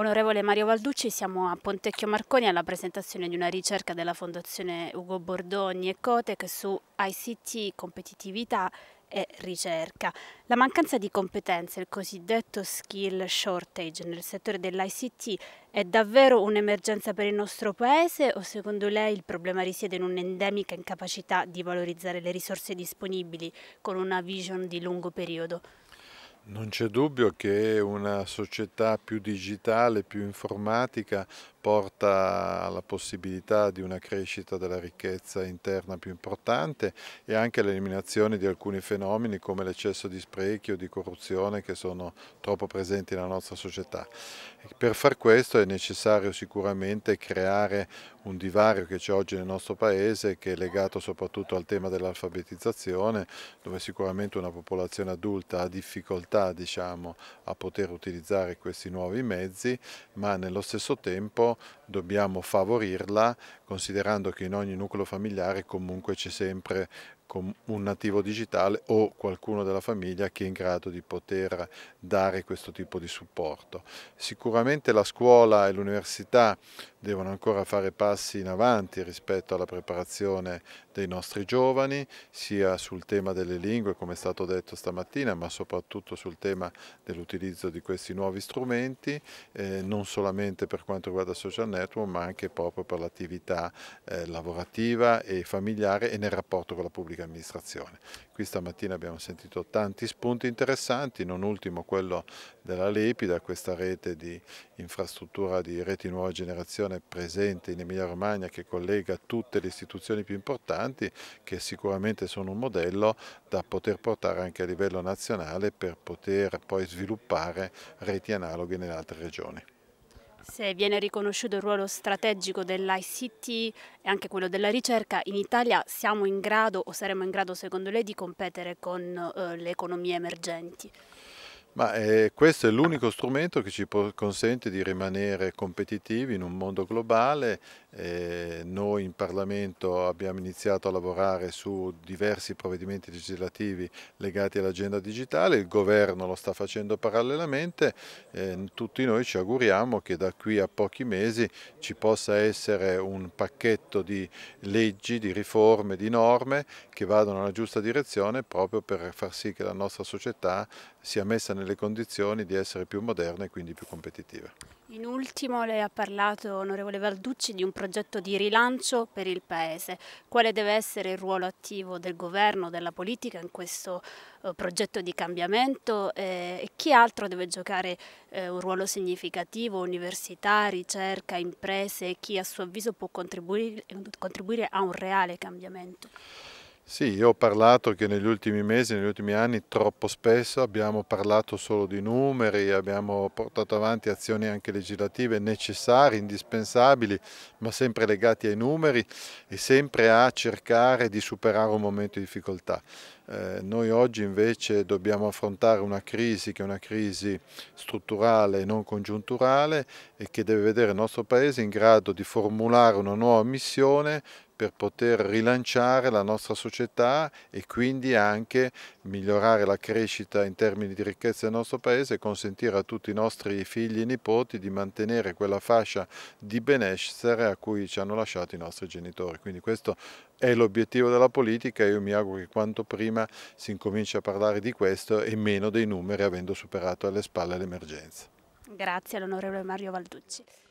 Onorevole Mario Valducci, siamo a Pontecchio Marconi alla presentazione di una ricerca della Fondazione Ugo Bordoni e Cotec su ICT, competitività e ricerca. La mancanza di competenze, il cosiddetto skill shortage nel settore dell'ICT è davvero un'emergenza per il nostro Paese o secondo lei il problema risiede in un'endemica incapacità di valorizzare le risorse disponibili con una vision di lungo periodo? Non c'è dubbio che una società più digitale, più informatica porta alla possibilità di una crescita della ricchezza interna più importante e anche all'eliminazione di alcuni fenomeni come l'eccesso di sprechi o di corruzione che sono troppo presenti nella nostra società. Per far questo è necessario sicuramente creare un divario che c'è oggi nel nostro paese che è legato soprattutto al tema dell'alfabetizzazione dove sicuramente una popolazione adulta ha difficoltà difficoltà diciamo, a poter utilizzare questi nuovi mezzi, ma nello stesso tempo dobbiamo favorirla considerando che in ogni nucleo familiare comunque c'è sempre con un nativo digitale o qualcuno della famiglia che è in grado di poter dare questo tipo di supporto. Sicuramente la scuola e l'università devono ancora fare passi in avanti rispetto alla preparazione dei nostri giovani, sia sul tema delle lingue, come è stato detto stamattina, ma soprattutto sul tema dell'utilizzo di questi nuovi strumenti, eh, non solamente per quanto riguarda social network, ma anche proprio per l'attività eh, lavorativa e familiare e nel rapporto con la pubblica pubblica amministrazione. Qui stamattina abbiamo sentito tanti spunti interessanti, non ultimo quello della Lepida, questa rete di infrastruttura di reti nuova generazione presente in Emilia Romagna che collega tutte le istituzioni più importanti che sicuramente sono un modello da poter portare anche a livello nazionale per poter poi sviluppare reti analoghe nelle altre regioni. Se viene riconosciuto il ruolo strategico dell'ICT e anche quello della ricerca, in Italia siamo in grado o saremo in grado, secondo lei, di competere con eh, le economie emergenti? Ma eh, questo è l'unico strumento che ci consente di rimanere competitivi in un mondo globale. Eh, noi in Parlamento abbiamo iniziato a lavorare su diversi provvedimenti legislativi legati all'agenda digitale, il governo lo sta facendo parallelamente, eh, tutti noi ci auguriamo che da qui a pochi mesi ci possa essere un pacchetto di leggi, di riforme, di norme che vadano nella giusta direzione proprio per far sì che la nostra società sia messa nel nelle condizioni di essere più moderne e quindi più competitive. In ultimo lei ha parlato, onorevole Valducci, di un progetto di rilancio per il Paese. Quale deve essere il ruolo attivo del governo, della politica in questo eh, progetto di cambiamento eh, e chi altro deve giocare eh, un ruolo significativo, università, ricerca, imprese, chi a suo avviso può contribuire, contribuire a un reale cambiamento? Sì, io ho parlato che negli ultimi mesi, negli ultimi anni, troppo spesso abbiamo parlato solo di numeri, abbiamo portato avanti azioni anche legislative necessarie, indispensabili, ma sempre legate ai numeri e sempre a cercare di superare un momento di difficoltà. Eh, noi oggi invece dobbiamo affrontare una crisi che è una crisi strutturale e non congiunturale e che deve vedere il nostro Paese in grado di formulare una nuova missione per poter rilanciare la nostra società e quindi anche migliorare la crescita in termini di ricchezza del nostro paese e consentire a tutti i nostri figli e nipoti di mantenere quella fascia di benessere a cui ci hanno lasciato i nostri genitori. Quindi questo è l'obiettivo della politica e io mi auguro che quanto prima si incominci a parlare di questo e meno dei numeri avendo superato alle spalle l'emergenza. Grazie all'onorevole Mario Valducci.